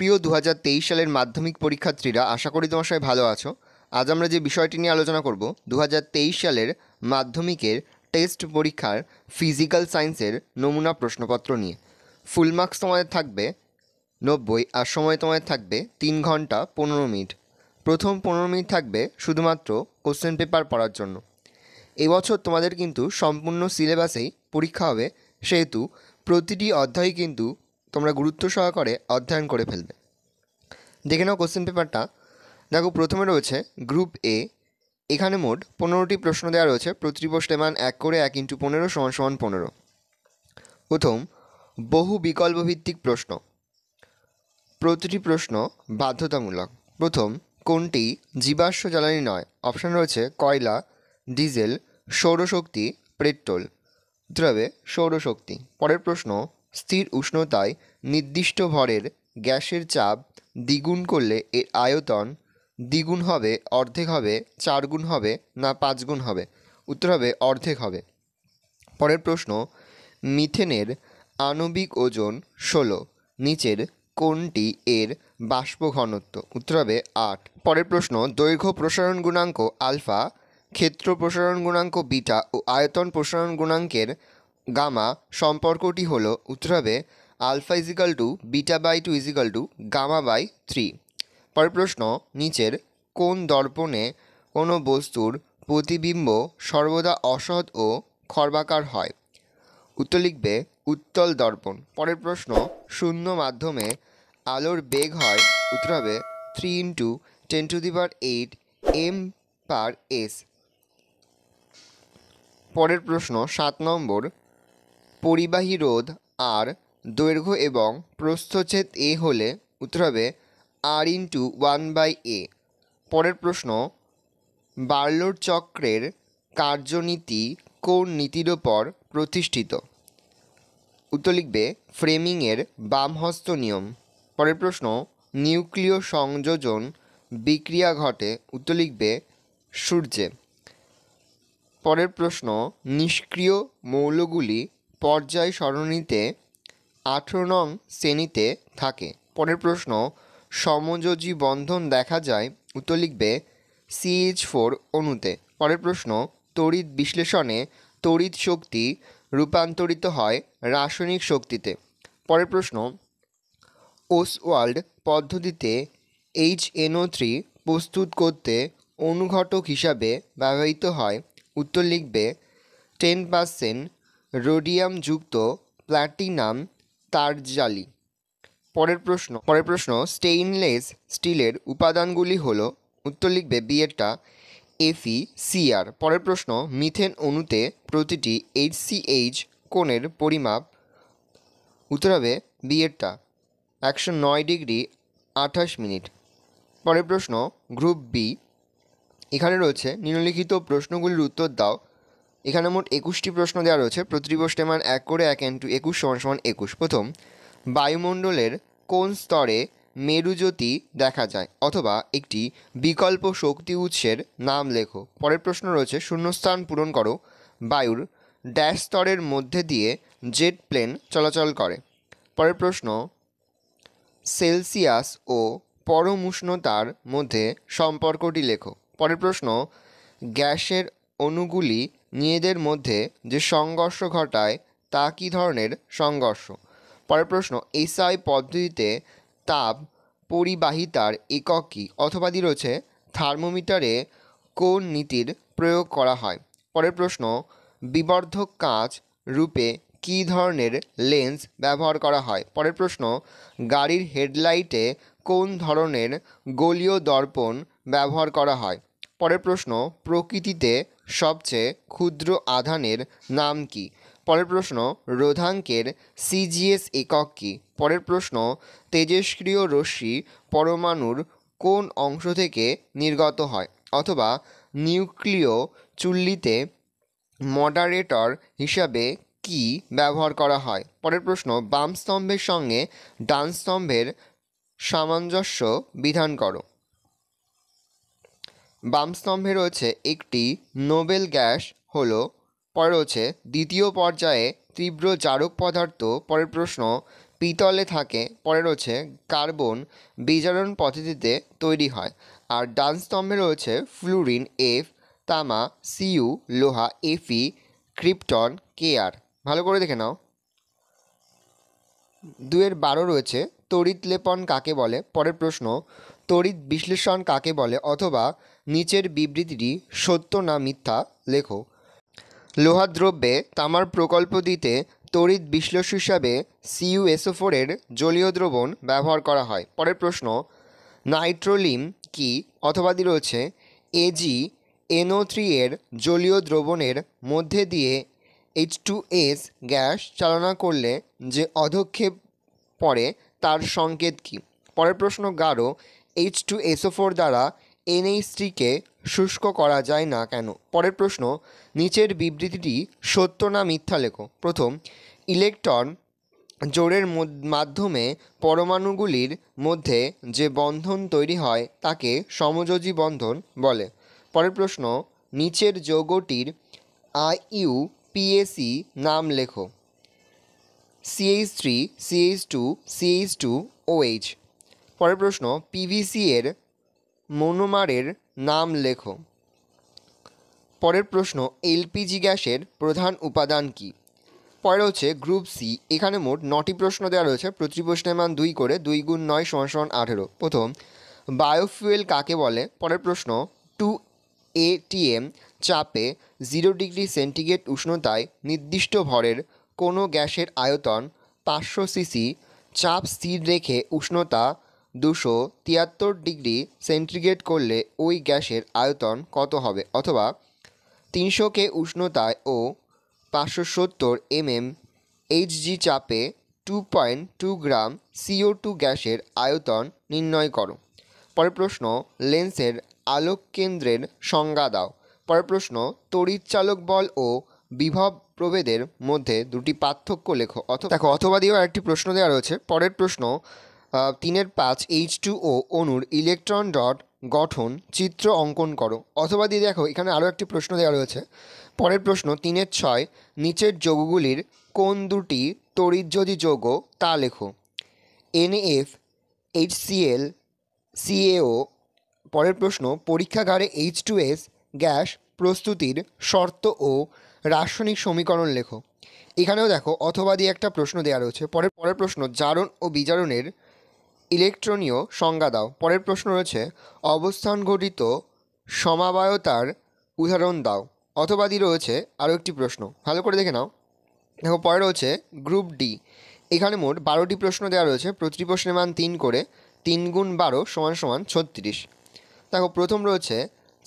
প্রিয় দু সালের মাধ্যমিক পরীক্ষার্থীরা আশা করি তোমার সবাই ভালো আছো আজ আমরা যে বিষয়টি নিয়ে আলোচনা করব দু সালের মাধ্যমিকের টেস্ট পরীক্ষার ফিজিক্যাল সায়েন্সের নমুনা প্রশ্নপত্র নিয়ে ফুল মার্কস তোমাদের থাকবে নব্বই আর সময় তোমাদের থাকবে তিন ঘন্টা পনেরো মিনিট প্রথম পনেরো মিনিট থাকবে শুধুমাত্র কোশ্চেন পেপার পড়ার জন্য এবছর তোমাদের কিন্তু সম্পূর্ণ সিলেবাসেই পরীক্ষা হবে সেহেতু প্রতিটি অধ্যায় কিন্তু তোমরা গুরুত্ব সহকারে অধ্যয়ন করে ফেলবে দেখে নাও কোশ্চেন পেপারটা দেখো প্রথমে রয়েছে গ্রুপ এ এখানে মোট পনেরোটি প্রশ্ন দেওয়া রয়েছে প্রতিটি প্রশ্নের মান এক করে এক ইন্টু পনেরো সমান সমান পনেরো প্রথম বহু বিকল্প ভিত্তিক প্রশ্ন প্রতিটি প্রশ্ন বাধ্যতামূলক প্রথম কোনটি জীবাশ্ম জ্বালানি নয় অপশান রয়েছে কয়লা ডিজেল সৌরশক্তি পেট্রোল দ্রবে সৌরশক্তি পরের প্রশ্ন স্থির উষ্ণতায় নির্দিষ্ট ভরের গ্যাসের চাপ দ্বিগুণ করলে এর আয়তন দ্বিগুণ হবে অর্ধেক হবে চার গুণ হবে না পাঁচ গুণ হবে উত্তর হবে অর্ধেক হবে পরের প্রশ্ন মিথেনের আণবিক ওজন ষোলো নিচের কোনটি এর বাষ্প ঘনত্ব উত্তর হবে আট পরের প্রশ্ন দৈর্ঘ্য প্রসারণ গুণাঙ্ক আলফা ক্ষেত্র প্রসারণ গুণাঙ্ক বিটা ও আয়তন প্রসারণ গুণাঙ্কের গামা সম্পর্কটি হল উত্তর হবে alpha equal to beta by two equal to gamma by three পরের প্রশ্ন নিচের কোন দর্পণে কোনো বস্তুর প্রতিবিম্ব সর্বদা অসৎ ও খর্বাকার হয় উত্তর লিখবে উত্তল দর্পণ পরের প্রশ্ন শূন্য মাধ্যমে আলোর বেগ হয় উত্তর হবে three into ten to the power eight m per s পরের প্রশ্ন সাত নম্বর পরিবাহী রোধ আর দৈর্ঘ্য এবং প্রস্থচ্ছেদ এ হলে উত্তর হবে R into one by A পরের প্রশ্ন বার্লোর চক্রের কার্যনীতি কোন নীতির ওপর প্রতিষ্ঠিত উত্তর লিখবে ফ্রেমিংয়ের বামহস্ত নিয়ম পরের প্রশ্ন নিউক্লিয় সংযোজন বিক্রিয়া ঘটে উত্তর লিখবে সূর্যে পরের প্রশ্ন নিষ্ক্রিয় মৌলগুলি পর্যায় সরণিতে আঠেরো নং শ্রেণীতে থাকে পরের প্রশ্ন সমযোজী বন্ধন দেখা যায় উত্তর লিখবে সিএইচ ফোর অণুতে পরের প্রশ্ন তড়িৎ বিশ্লেষণে তড়িৎ শক্তি রূপান্তরিত হয় রাসায়নিক শক্তিতে পরের প্রশ্ন ওসওয়াল্ড পদ্ধতিতে এইচ এনও থ্রি প্রস্তুত করতে অনুঘটক হিসাবে ব্যবহৃত হয় উত্তর লিখবে টেন পার্সেন্ট রোডিয়ামযুক্ত প্ল্যাটিনাম তার জালি পরের প্রশ্ন পরের প্রশ্ন স্টেইনলেস স্টিলের উপাদানগুলি হল উত্তর লিখবে বিয়েরটা এফি সিআর পরের প্রশ্ন মিথেন অণুতে প্রতিটি এইচসিএইচ কোণের পরিমাপ উত্তর হবে বিয়েরটা একশো নয় ডিগ্রি আঠাশ মিনিট পরের প্রশ্ন গ্রুপ বি এখানে রয়েছে নিম্নলিখিত প্রশ্নগুলির উত্তর দাও এখানে মোট একুশটি প্রশ্ন দেওয়া রয়েছে প্রতিটি প্রশ্নের মান এক করে এক ইন্টু একুশ সমান সমান একুশ প্রথম বায়ুমণ্ডলের কোন স্তরে মেরুজ্যোতি দেখা যায় অথবা একটি বিকল্প শক্তি উৎসের নাম লেখো পরের প্রশ্ন রয়েছে শূন্যস্থান পূরণ করো বায়ুর ড্যাশ স্তরের মধ্যে দিয়ে জেট প্লেন চলাচল করে পরের প্রশ্ন সেলসিয়াস ও পরম উষ্ণতার মধ্যে সম্পর্কটি লেখো পরের প্রশ্ন গ্যাসের অণুগুলি নিজেদের মধ্যে যে সংঘর্ষ ঘটায় তা কী ধরনের সংঘর্ষ পরের প্রশ্ন এসআই পদ্ধতিতে তাপ পরিবাহিতার একক কী অথবা দি রয়েছে থার্মোমিটারে কোন নীতির প্রয়োগ করা হয় পরের প্রশ্ন বিবর্ধক কাঁচ রূপে কী ধরনের লেন্স ব্যবহার করা হয় পরের প্রশ্ন গাড়ির হেডলাইটে কোন ধরনের গোলীয় দর্পণ ব্যবহার করা হয় পরের প্রশ্ন প্রকৃতিতে সবচেয়ে ক্ষুদ্র আধানের নাম কি পরের প্রশ্ন রোধাঙ্কের সিজিএস একক কি পরের প্রশ্ন তেজস্ক্রিয় রশ্মি পরমাণুর কোন অংশ থেকে নির্গত হয় অথবা নিউক্লিয় চুল্লিতে মডারেটর হিসাবে কি ব্যবহার করা হয় পরের প্রশ্ন বাম স্তম্ভের সঙ্গে ডান স্তম্ভের সামঞ্জস্য বিধান করো বাম স্তম্ভে রয়েছে একটি নোবেল গ্যাস হলো পরে রয়েছে দ্বিতীয় পর্যায়ে তীব্র জারক পদার্থ পরের প্রশ্ন পিতলে থাকে পরে রয়েছে কার্বন বিজারণ পদ্ধতিতে তৈরি হয় আর ডান স্তম্ভে রয়েছে ফ্লুরিন এফ তামা সিইউ লোহা এফি ক্রিপ্টন কেয়ার ভালো করে দেখে নাও দুয়ের বারো রয়েছে তড়িৎ লেপন কাকে বলে পরের প্রশ্ন তড়িৎ বিশ্লেষণ কাকে বলে অথবা নিচের বিবৃতিটি সত্য না মিথ্যা লেখো লোহার দ্রব্যে তামার প্রকল্প দিতে তড়িৎ বিশ্লেষ হিসাবে সিইউএসও ফোরের জলীয় দ্রবণ ব্যবহার করা হয় পরের প্রশ্ন নাইট্রোলিম কি অথবা দি রয়েছে এজি এনও থ্রি এর জলীয় দ্রবণের মধ্যে দিয়ে এইচ টু এস গ্যাস চালনা করলে যে অধক্ষেপ পড়ে তার সংকেত কি পরের প্রশ্ন গাঢ় এইচ টু এসও ফোর দ্বারা এনএইচটিকে শুষ্ক করা যায় না কেন পরের প্রশ্ন নিচের বিবৃতিটি সত্য না মিথ্যা লেখো প্রথম ইলেকট্রন জোরের মাধ্যমে পরমাণুগুলির মধ্যে যে বন্ধন তৈরি হয় তাকে সমযোজী বন্ধন বলে পরের প্রশ্ন নিচের যৌগটির আইইউ পিএসি নাম লেখো CH three CH two CH two OH পরের প্রশ্ন পিভিসি এর মনোমারের নাম লেখো পরের প্রশ্ন এলপিজি গ্যাসের প্রধান উপাদান কি পরে হচ্ছে গ্রুপ সি এখানে মোট নটি প্রশ্ন দেওয়া রয়েছে প্রতিটি প্রশ্নের মান দুই করে দুই গুণ নয় সমান সমান আঠেরো প্রথম বায়োফুয়েল কাকে বলে পরের প্রশ্ন টু এটিএম চাপে জিরো ডিগ্রি সেন্টিগ্রেড উষ্ণতায় নির্দিষ্ট ভরের কোনো গ্যাসের আয়তন পাঁচশো সিসি চাপ স্থির রেখে উষ্ণতা দুশো তিয়াত্তর ডিগ্রি সেন্টিগ্রেড করলে ওই গ্যাসের আয়তন কত হবে অথবা তিনশো কে উষ্ণতায় ও পাঁচশো সত্তর এম এম এইচজি চাপে two point two gram CO two গ্যাসের আয়তন নির্ণয় করো পরের প্রশ্ন লেন্সের আলোক কেন্দ্রের সংজ্ঞা দাও পরের প্রশ্ন তড়িৎচালক বল ও বিভব প্রভেদের মধ্যে দুটি পার্থক্য লেখো অথবা দেখো অথবা দিয়েও একটি প্রশ্ন দেওয়া রয়েছে পরের প্রশ্ন তিনের পাঁচ এইচ টু ও অনুর ইলেকট্রন ডট গঠন চিত্র অঙ্কন করো অথবা দিয়ে দেখো এখানে আরও একটি প্রশ্ন দেওয়া রয়েছে পরের প্রশ্ন তিনের ছয় নিচের যোগগুলির কোন দুটি তড়িৎযোজী যৌগ তা লেখো N F H C L CaO পরের প্রশ্ন পরীক্ষাগারে এইচ টু এস গ্যাস প্রস্তুতির শর্ত ও রাসায়নিক সমীকরণ লেখো এখানেও দেখো অথবা দিয়ে একটা প্রশ্ন দেওয়া রয়েছে পরের পরের প্রশ্ন জারণ ও বিজারণের ইলেকট্রনীয় সংজ্ঞা দাও পরের প্রশ্ন রয়েছে অবস্থান ঘটিত সমাবায়তার উদাহরণ দাও অথবাদি রয়েছে আরও একটি প্রশ্ন ভালো করে দেখে নাও দেখো পরে রয়েছে গ্রুপ ডি এখানে মোট বারোটি প্রশ্ন দেওয়া রয়েছে প্রতিটি প্রশ্নের মান তিন করে তিন গুণ বারো সমান সমান ছত্রিশ দেখো প্রথম রয়েছে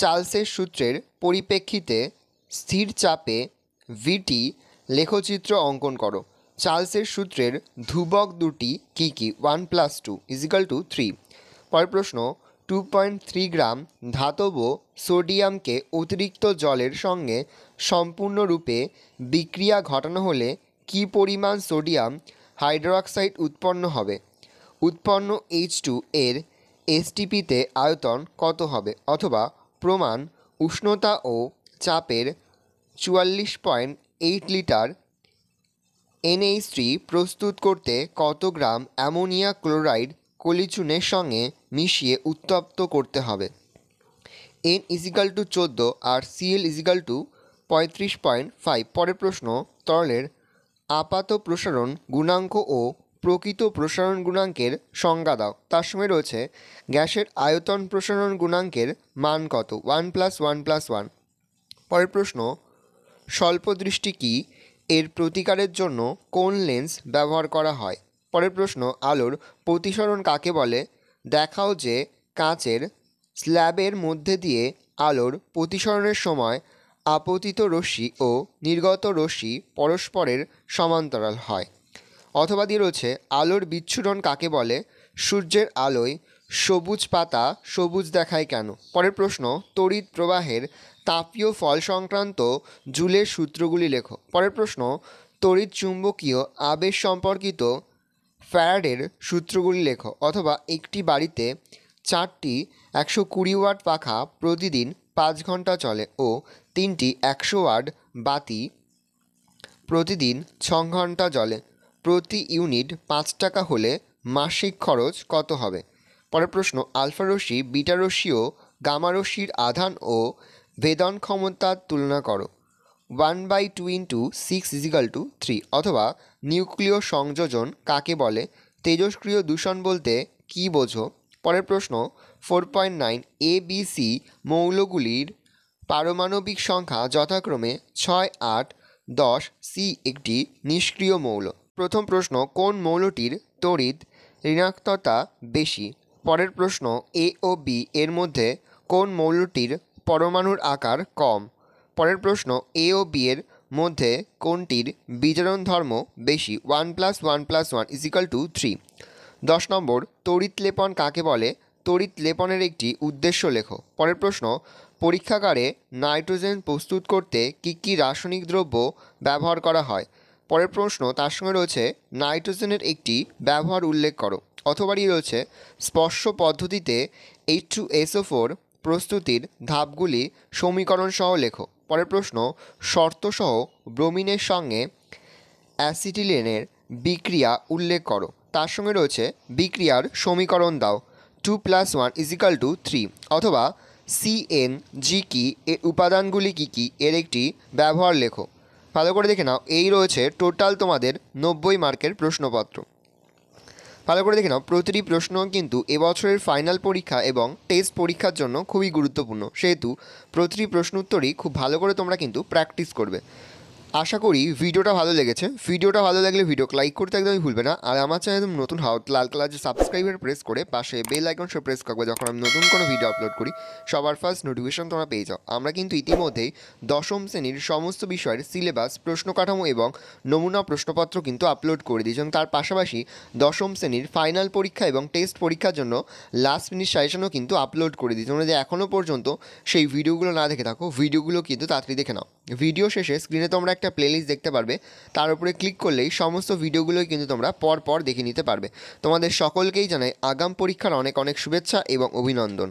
চার্লসের সূত্রের পরিপ্রেক্ষিতে স্থির চাপে ভিটি লেখচিত্র অঙ্কন করো চার্লসের সূত্রের ধ্রুবক দুটি কি কি one plus two equal to three পরের প্রশ্ন টু পয়েন্ট থ্রি গ্রাম ধাতব সোডিয়ামকে অতিরিক্ত জলের সঙ্গে সম্পূর্ণরূপে বিক্রিয়া ঘটানো হলে কি পরিমাণ সোডিয়াম হাইড্রোক্সাইড উৎপন্ন হবে উৎপন্ন এইচ টু এর এসটিপিতে আয়তন কত হবে অথবা প্রমাণ উষ্ণতা ও চাপের চুয়াল্লিশ পয়েন্ট এইট লিটার এনএইচ প্রস্তুত করতে কত গ্রাম অ্যামোনিয়া ক্লোরাইড কলিচুনের সঙ্গে মিশিয়ে উত্তপ্ত করতে হবে এন ইজিক্যাল টু চোদ্দো আর সিএল ইজিক্যাল টু পঁয়ত্রিশ পয়েন্ট ফাইভ পরের প্রশ্ন তরলের আপাত প্রসারণ গুণাঙ্ক ও প্রকৃত প্রসারণ গুণাঙ্কের সংজ্ঞা দাও তার সঙ্গে রয়েছে গ্যাসের আয়তন প্রসারণ গুণাঙ্কের মান কত one plus one plus one পরের প্রশ্ন স্বল্প দৃষ্টি কী এর প্রতিকারের জন্য কোন লেন্স ব্যবহার করা হয় পরের প্রশ্ন আলোর প্রতিসরণ কাকে বলে দেখাও যে কাঁচের স্ল্যাবের মধ্যে দিয়ে আলোর প্রতিসরণের সময় আপতিত রশ্মি ও নির্গত রশ্মি পরস্পরের সমান্তরাল হয় অথবা দিয়ে রয়েছে আলোর বিচ্ছুরণ কাকে বলে সূর্যের আলোয় সবুজ পাতা সবুজ দেখায় কেন পরের প্রশ্ন তড়িৎ প্রবাহের তাপীয় ফল সংক্রান্ত জুলের সূত্রগুলি লেখো পরের প্রশ্ন তড়িৎ চুম্বকীয় আবেশ সম্পর্কিত ফ্যারাডের সূত্রগুলি লেখো অথবা একটি বাড়িতে চারটি একশো কুড়ি ওয়াট পাখা প্রতিদিন পাঁচ ঘন্টা চলে ও তিনটি একশো ওয়াট বাতি প্রতিদিন ছ ঘন্টা জলে প্রতি ইউনিট পাঁচ টাকা হলে মাসিক খরচ কত হবে পরের প্রশ্ন আলফা বিটারসি ও গামা রশ্মির আধান ও ভেদন ক্ষমতা তুলনা করো one by two into six equal to three অথবা নিউক্লিয় সংযোজন কাকে বলে তেজস্ক্রিয় দূষণ বলতে কি বোঝো পরের প্রশ্ন four point nine A B C মৌলগুলির পারমাণবিক সংখ্যা যথাক্রমে ছয় আট দশ সি একটি নিষ্ক্রিয় মৌল প্রথম প্রশ্ন কোন মৌলটির তড়িৎ ঋণাত্মতা বেশি পরের প্রশ্ন এ ও বি এর মধ্যে কোন মৌলটির পরমাণুর আকার কম পরের প্রশ্ন এ ও বি এর মধ্যে কোনটির বিচরণ ধর্ম বেশি one plus one plus one equal to three দশ নম্বর তড়িৎ লেপন কাকে বলে তড়িৎ লেপনের একটি উদ্দেশ্য লেখো পরের প্রশ্ন পরীক্ষাগারে নাইট্রোজেন প্রস্তুত করতে কী কী রাসায়নিক দ্রব্য ব্যবহার করা হয় পরের প্রশ্ন তার সঙ্গে রয়েছে নাইট্রোজেনের একটি ব্যবহার উল্লেখ করো অথবারই রয়েছে স্পর্শ পদ্ধতিতে এইচ টু এসও ফোর প্রস্তুতির ধাপগুলি সমীকরণ সহ লেখো পরের প্রশ্ন শর্তসহ ব্রোমিনের সঙ্গে অ্যাসিটিলিনের বিক্রিয়া উল্লেখ করো তার সঙ্গে রয়েছে বিক্রিয়ার সমীকরণ দাও two plus one equal to three অথবা সিএন জি কি এর উপাদানগুলি কী কী এর একটি ব্যবহার লেখো ভালো করে দেখে নাও এই রয়েছে টোটাল তোমাদের নব্বই মার্কের প্রশ্নপত্র ভালো করে দেখে নাও প্রতিটি প্রশ্ন কিন্তু এবছরের ফাইনাল পরীক্ষা এবং টেস্ট পরীক্ষার জন্য খুবই গুরুত্বপূর্ণ সেহেতু প্রতিটি প্রশ্ন উত্তরই খুব ভালো করে তোমরা কিন্তু প্র্যাকটিস করবে আশা করি ভিডিওটা ভালো লেগেছে ভিডিওটা ভালো লাগলে ভিডিও লাইক করতে একদমই ভুলবে না আর আমার চ্যানেল নতুন হাউ লাল কালার যে সাবস্ক্রাইবার প্রেস করে পাশে বেল আইকন সে প্রেস করবে যখন আমি নতুন কোনো ভিডিও আপলোড করি সবার ফার্স্ট নোটিফিকেশন তোমরা পেয়ে যাও আমরা কিন্তু ইতিমধ্যেই দশম শ্রেণীর সমস্ত বিষয়ের সিলেবাস প্রশ্ন কাঠামো এবং নমুনা প্রশ্নপত্র কিন্তু আপলোড করে দিয়েছি তার পাশাপাশি দশম শ্রেণীর ফাইনাল পরীক্ষা এবং টেস্ট পরীক্ষার জন্য লাস্ট মিনিট সাজেশনও কিন্তু আপলোড করে দিয়েছি তোমরা যে এখনও পর্যন্ত সেই ভিডিওগুলো না দেখে থাকো ভিডিওগুলো কিন্তু তাড়াতাড়ি দেখে নাও ভিডিও শেষে স্ক্রিনে তোমরা একটা প্লেলিস্ট দেখতে পারবে তার উপরে ক্লিক করলেই সমস্ত ভিডিওগুলোই কিন্তু তোমরা পরপর দেখে নিতে পারবে তোমাদের সকলকেই জানাই আগাম পরীক্ষার অনেক অনেক শুভেচ্ছা এবং অভিনন্দন